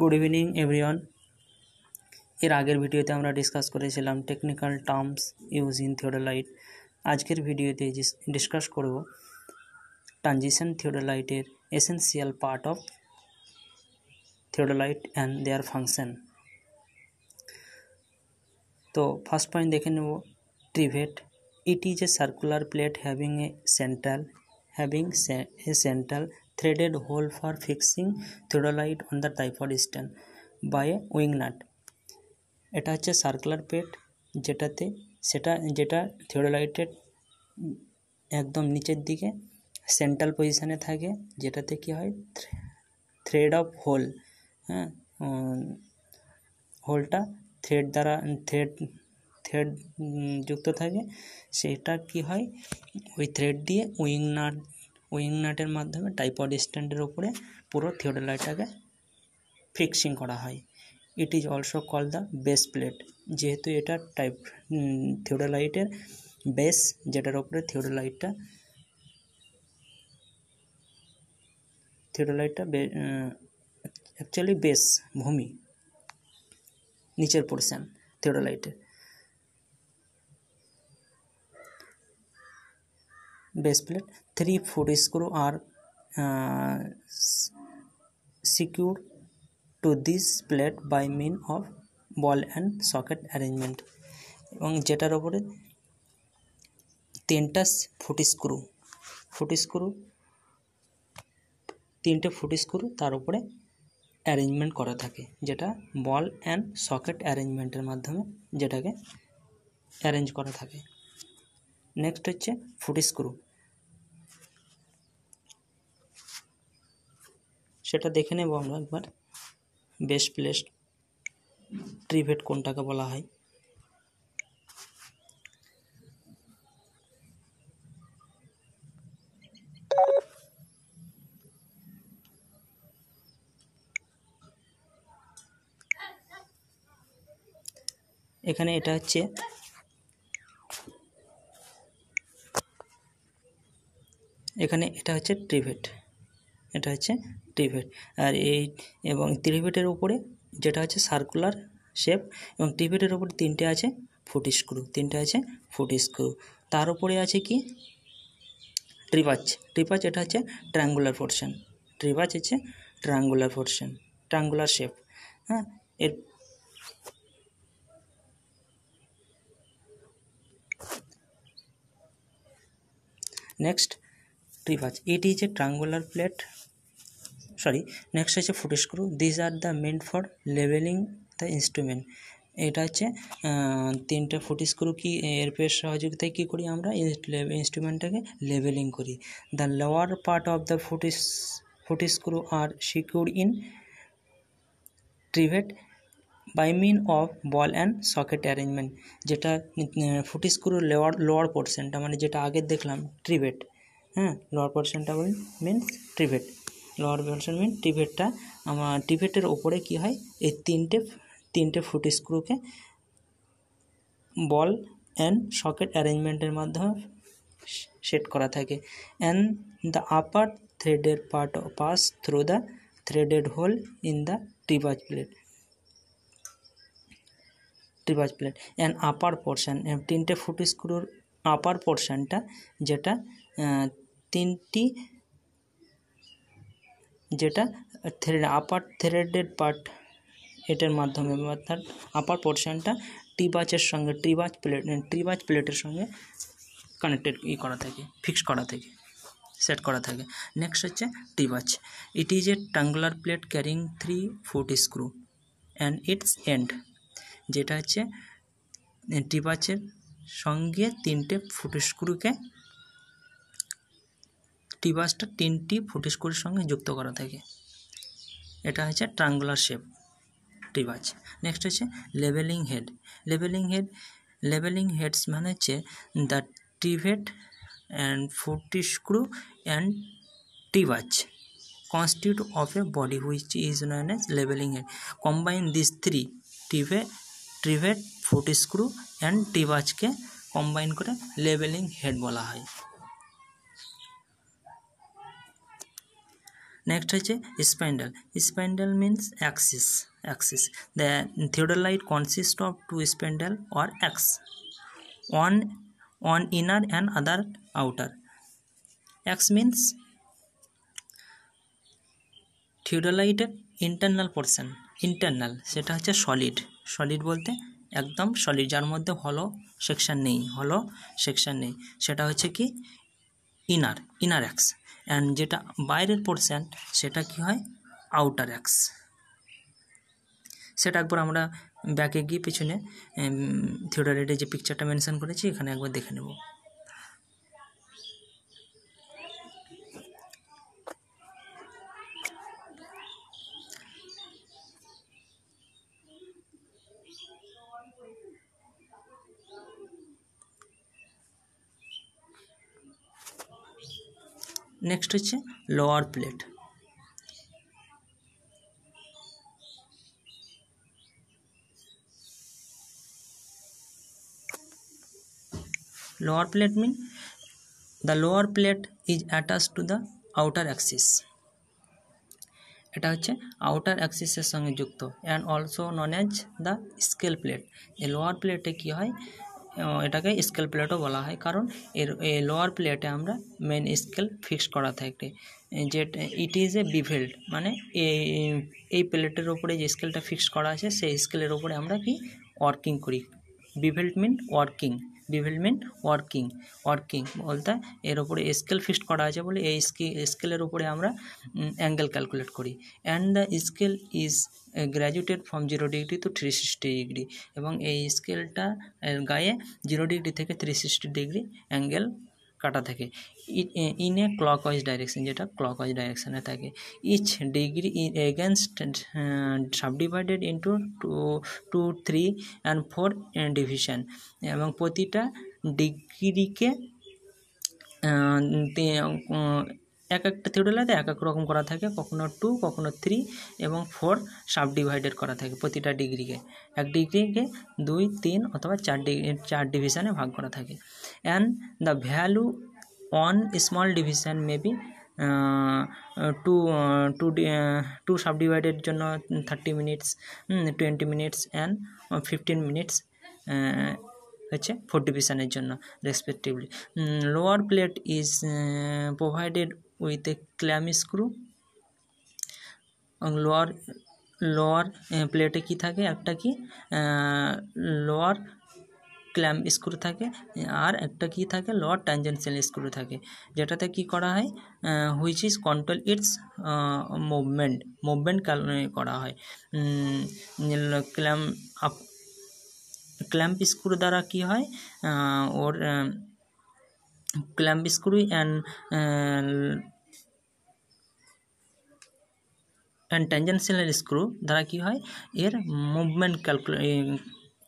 Good evening everyone এর আগের ভিডিওতে আমরা ডিসকাস করেছিলাম technical terms use in theodolite আজকের ভিডিওতে ডিসকাস করব ট্রানজিশন থিওডোলাইটের essential part of theodolite and their function তো ফার্স্ট পয়েন্ট দেখে নেব trivet it is a circular plate having a central having a central threaded hole for fixing theodolite on the tripod stand by a wing nut এটা হচ্ছে circular পেট যেটাতে সেটা যেটা থিওডোলাইটের একদম নিচের দিকে সেন্ট্রাল পজিশানে থাকে যেটাতে কি হয় থ্রেড অফ হোল হ্যাঁ হোলটা থ্রেড দ্বারা থ্রেড থ্রেড যুক্ত থাকে সেটা কি হয় ওই থ্রেড দিয়ে উইং নাট উইং নাটের মাধ্যমে টাইপড স্ট্যান্ডের ওপরে পুরো থিওডোলাইটটাকে ফিক্সিং করা হয় it is also call the base plate যেহেতু এটা টাইপ থিওডোলাইটের বেস যেটার ওপরে থিওডোলাইটটা থিওডোলাইটটা অ্যাকচুয়ালি বেস ভূমি নিচের পোর্শন থিওডোলাইটের base plate three foot screw are uh, secured to this plate by means of ball and socket arrangement এবং যেটার ওপরে তিনটা ফুট স্ক্রু ফুট স্ক্রু তিনটে ফুট স্ক্রু তার উপরে অ্যারেঞ্জমেন্ট করা থাকে যেটা বল অ্যান্ড সকেট অ্যারেঞ্জমেন্টের মাধ্যমে যেটাকে অ্যারেঞ্জ করা থাকে নেক্সট হচ্ছে ফুট স্ক্রু সেটা দেখে নেব আমরা একবার বেস্ট প্লেস ট্রিভেট কোনটাকে বলা হয় এখানে এটা হচ্ছে এখানে এটা হচ্ছে ট্রিভেট সেটা হচ্ছে টিভেট আর এই এবং ত্রিভেটের উপরে যেটা হচ্ছে সার্কুলার শেপ এবং টিভেটের উপরে তিনটে আছে ফুট স্ক্রু তিনটে আছে ফুট স্ক্রু তার উপরে আছে কি ট্রিপাচ ট্রিপাচ এটা হচ্ছে ট্রাঙ্গুলার পোর্শন ট্রিপাচ হচ্ছে ট্রাঙ্গুলার পোর্শন ট্রাঙ্গুলার শেপ হ্যাঁ এর নেক্সট ট্রিপাচ এটি হচ্ছে ট্রাঙ্গুলার প্লেট সরি নেক্সট হচ্ছে foot screw this are the meant for levelling the instrument এটা হচ্ছে তিনটা ফুট স্ক্রু কি এরপের সহযোগিতায় কী করি আমরা ইনস্ট্রুমেন্টটাকে লেভেলিং করি the lower part of the foot foot screw are secure in trivet by mean of ball and socket arrangement যেটা ফুট স্ক্রু লোয়ার লোয়ার পোর্শনটা মানে যেটা আগে দেখলাম ট্রিভেট হ্যাঁ লোয়ার পোর্শনটা বলি মিন ট্রিভেট লোয়ার ভলশন মিন টিভেটটা আমার টিভেটের ওপরে কি হয় এই তিনটে তিনটে ফুট স্ক্রুকে বল অ্যান্ড সকেট অ্যারেঞ্জমেন্টের মাধ্যমে সেট করা থাকে অ্যান্ড দ্য আপার থ্রেডের part pass through the threaded hole in the tribrach plate tribrach plate and upper portion তিনটে ফুট স্ক্রুর আপার পোর্শানটা যেটা তিনটি যেটা আপার থ্রেডেড পার্ট এটার মাধ্যমে অর্থাৎ আপার পোর্শনটা বাচের সঙ্গে বাচ প্লেট বাচ প্লেটের সঙ্গে কানেক্টেড ই করা থাকে ফিক্স করা থাকে সেট করা থাকে নেক্সট হচ্ছে বাচ it is a triangular plate carrying three foot screw and its end যেটা হচ্ছে বাচের সঙ্গে তিনটে ফুট স্ক্রুকে ত্রিভুজটা তিনটি ফুট স্কোরের সঙ্গে যুক্ত করা থাকে এটা হচ্ছে ট্রাঙ্গুলার শেপ ত্রিভুজ নেক্সট হচ্ছে লেভেলিং হেড লেভেলিং হেড লেভেলিং হেডস মানে হচ্ছে the TVET and foot screw and টিভাচ constitute of a body which is known as leveling head. Combine these three trivet, trivet, foot and and টিভাচকে কম্বাইন করে levelling head বলা হয় next হচ্ছে spindle spindle means axis axis the theodolite consist of two spindle or axes one on inner and other outer axes means থিওডোলাইটের internal portion internal সেটা হচ্ছে solid solid বলতে একদম সলিড যার মধ্যে হলো সেকশান নেই হলো সেকশান নেই সেটা হচ্ছে কি ইনার ইনার অ্যাক্স অ্যান্ড যেটা বাইরের পোর্শন সেটা কি হয় আউটার অ্যাক্স সেটা একবার আমরা ব্যাকে গিয়ে পিছনে থিওডারেটের যে পিকচারটা মেনশন করেছি এখানে একবার দেখে নেব नेक्स्ट হচ্ছে lower plate lower plate mean the lower plate is attached to the outer axis এটা হচ্ছে আউটার অ্যাক্সিস এর সঙ্গে যুক্ত and also known as the scale plate এ লোয়ার প্লেট কি হয় এটাকে স্কেল প্লেটও বলা হয় কারণ এর লোয়ার প্লেটে আমরা মেন স্কেল ফিক্স করা থাকে মানে যে ইট ইজ এ বিভেল্ড মানে এই প্লেটের ওপরে যে স্কেলটা ফিক্স করা আছে সেই স্কেলের ওপরে আমরা কি ওয়ার্কিং করি বিভেল্ট mean working development working working বলতে এর ওপরে স্কেল ফিক্সড করা আছে বলে এই স্কেলের উপরে আমরা অ্যাঙ্গেল ক্যালকুলেট করি and the scale is graduated from zero degree to three sixty degree এবং এই স্কেলটা গায়ে জিরো ডিগ্রি থেকে থ্রি সিক্সটি ডিগ্রি অ্যাঙ্গেল কাটা থাকে ইন এ ওয়াইজ ডাইরেকশান যেটা ওয়াইজ ডাইরেকশানে থাকে each degree against subdivided into two two three and four division এবং প্রতিটা ডিগ্রিকে এক একটা থিওডোলাতে এক এক রকম করা থাকে কখনো টু কখনো থ্রি এবং ফোর সাব ডিভাইডেড করা থাকে প্রতিটা ডিগ্রিকে এক ডিগ্রিকে দুই তিন অথবা চার ডিগ্রি চার ডিভিশনে ভাগ করা থাকে and the value on small division maybe two two two sub ডিভাইডের জন্য thirty minutes twenty minutes and fifteen minutes হচ্ছে ফোর ডিভিশনের জন্য respectively lower plate is provided with a clam screw lower lower প্লেটে কি থাকে একটা কি লোয়ার ক্ল্যাম স্ক্রু থাকে আর একটা কি থাকে লোয়ার ট্যানজেন্সিয়াল স্ক্রু থাকে যেটাতে কি করা হয় which is control its movement movement কারণে করা হয় ক্ল্যাম আপ ক্ল্যাম্প স্ক্রু দ্বারা কি হয় or clamp screw and and tangential screw দ্বারা কী হয় এর মুভমেন্ট ক্যালকুলে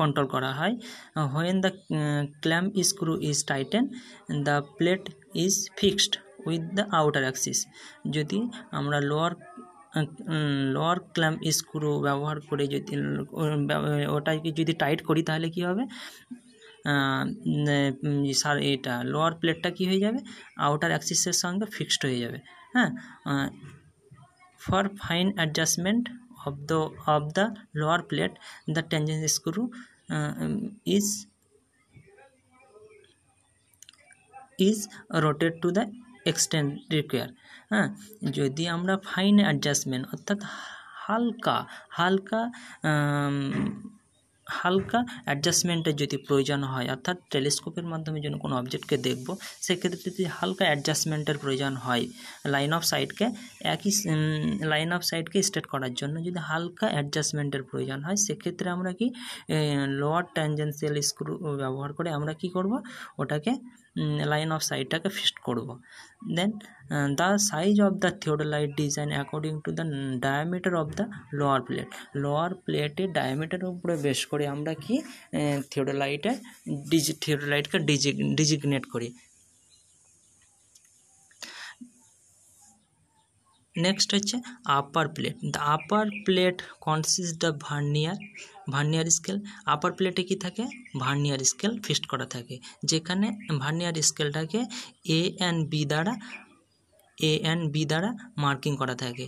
কন্ট্রোল করা হয় when the clamp screw is tighten the plate is fixed with the outer axis যদি আমরা লোয়ার লোয়ার ক্ল্যাম্প স্ক্রু ব্যবহার করে যদি ওটাকে যদি টাইট করি তাহলে কি হবে এই سارے এটা লোয়ার প্লেটটা কি হয়ে যাবে আউটার অ্যাকসেসরিজ সঙ্গে ফিক্সড হয়ে যাবে হ্যাঁ for fine adjustment of the of the lower plate the tension screw is is rotate to the extend rear হ্যাঁ যদি আমরা ফাইন অ্যাডজাস্টমেন্ট অর্থাৎ হালকা হালকা হালকা অ্যাডজাস্টমেন্টের যদি প্রয়োজন হয় অর্থাৎ টেলিস্কোপের মাধ্যমে যেন কোনো অবজেক্টকে দেখব সেক্ষেত্রে যদি হালকা অ্যাডজাস্টমেন্টের প্রয়োজন হয় লাইন অফ সাইটকে একই লাইন অফ সাইটকে স্টেট করার জন্য যদি হালকা অ্যাডজাস্টমেন্টের প্রয়োজন হয় সেক্ষেত্রে আমরা কি লোয়ার ট্যানজেন্সিয়াল স্ক্রু ব্যবহার করে আমরা কি করব ওটাকে লাইন অফ সাইটটাকে ফিক্সড করব then the size of the theodolite design according to the diameter of the lower plate lower প্লেটের ডায়ামিটারের উপরে বেশ করে আমরা কি থিওডোলাইটের ডিজি থিওডোলাইটকে ডিজি ডিজিগনেট করি নেক্সট হচ্ছে upper plate the upper plate consist the vernier vernier scale upper প্লেটে কি থাকে ভার্নিয়ার স্কেল ফিক্সড করা থাকে যেখানে ভার্নিয়ার স্কেলটাকে এ অ্যান্ড বি দ্বারা এ অ্যান্ড বি দ্বারা মার্কিং করা থাকে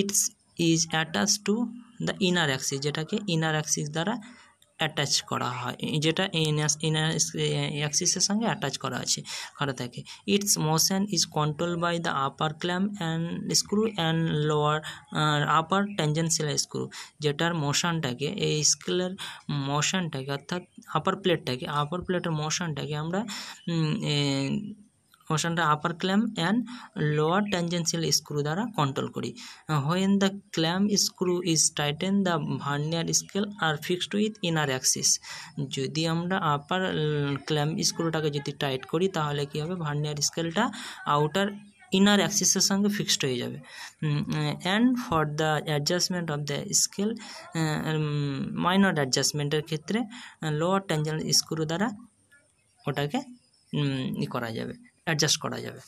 its is attach to the inner axis যেটাকে ইনার অ্যাক্সিস দ্বারা অ্যাটাচ করা হয় যেটা ইনার ইন অ্যাক্সিসের সঙ্গে অ্যাটাচ করা আছে করা থাকে its motion is control by the upper clam and screw and lower upper tangential screw যেটার মোশনটাকে এই স্কেলের মোশনটাকে অর্থাৎ আপার প্লেটটাকে আপার প্লেটের মোশনটাকে আমরা মোশনটা upper clam and lower tangential screw দ্বারা কন্ট্রোল করি when the clam screw is tighten the vernier scale are fixed with inner axis যদি আমরা আপার ক্ল্যাম স্ক্রুটাকে যদি টাইট করি তাহলে কী হবে ভার্নিয়ার স্কেলটা আউটার ইনার অ্যাক্সিসের সঙ্গে ফিক্সড হয়ে যাবে and for the adjustment of the scale minor অ্যাডজাস্টমেন্টের ক্ষেত্রে লোয়ার ট্যাঞ্জাল স্ক্রু দ্বারা ওটাকে ই করা যাবে অ্যাডজাস্ট করা যাবে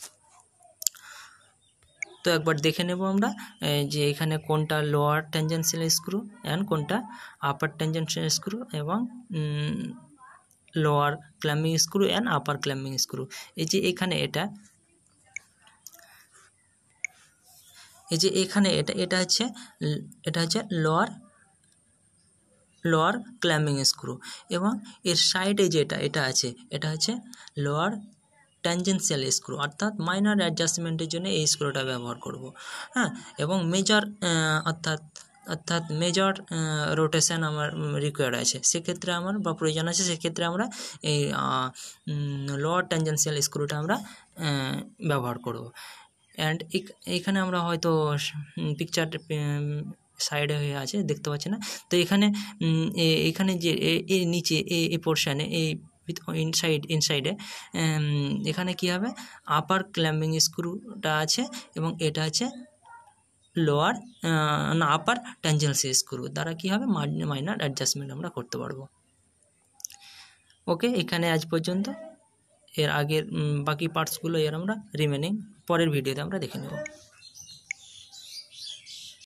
তো একবার দেখে নেব আমরা যে এখানে কোনটা লোয়ার টেনজেন্সিয়াল স্ক্রু অ্যান্ড কোনটা আপার টেনজেন্সিয়াল স্ক্রু এবং lower clamping screw and upper clamping screw এই যে এখানে এটা এই যে এখানে এটা এটা হচ্ছে এটা হচ্ছে লোয়ার লোয়ার ক্ল্যাম্বিং স্ক্রু এবং এর সাইডে যেটা এটা আছে এটা হচ্ছে লোয়ার ট্যানজেন্সিয়াল স্ক্রু অর্থাৎ মাইনার অ্যাডজাস্টমেন্টের জন্য এই স্ক্রুটা ব্যবহার করব হ্যাঁ এবং মেজর অর্থাৎ অর্থাৎ মেজর রোটেশান আমার রিকোয়ার্ড আছে সেক্ষেত্রে আমার বা প্রয়োজন আছে সেক্ষেত্রে আমরা এই লোয়ার ট্যানজেন্সিয়াল স্ক্রুটা আমরা ব্যবহার করব অ্যান্ড এখানে আমরা হয়তো পিকচার সাইডে হয়ে আছে দেখতে পাচ্ছি না তো এখানে এখানে যে এই নিচে এই পোর্শানে এই উইথ ইনসাইড ইনসাইডে এখানে কি হবে আপার ক্ল্যাম্বিং স্ক্রুটা আছে এবং এটা আছে লোয়ার না আপার ট্যাঞ্জেন্সি স্ক্রু দ্বারা কী হবে মাইনার অ্যাডজাস্টমেন্ট আমরা করতে পারবো ওকে এখানে আজ পর্যন্ত এর আগের বাকি পার্টসগুলো এর আমরা রিমেনিং পরের ভিডিওতে আমরা দেখে নেব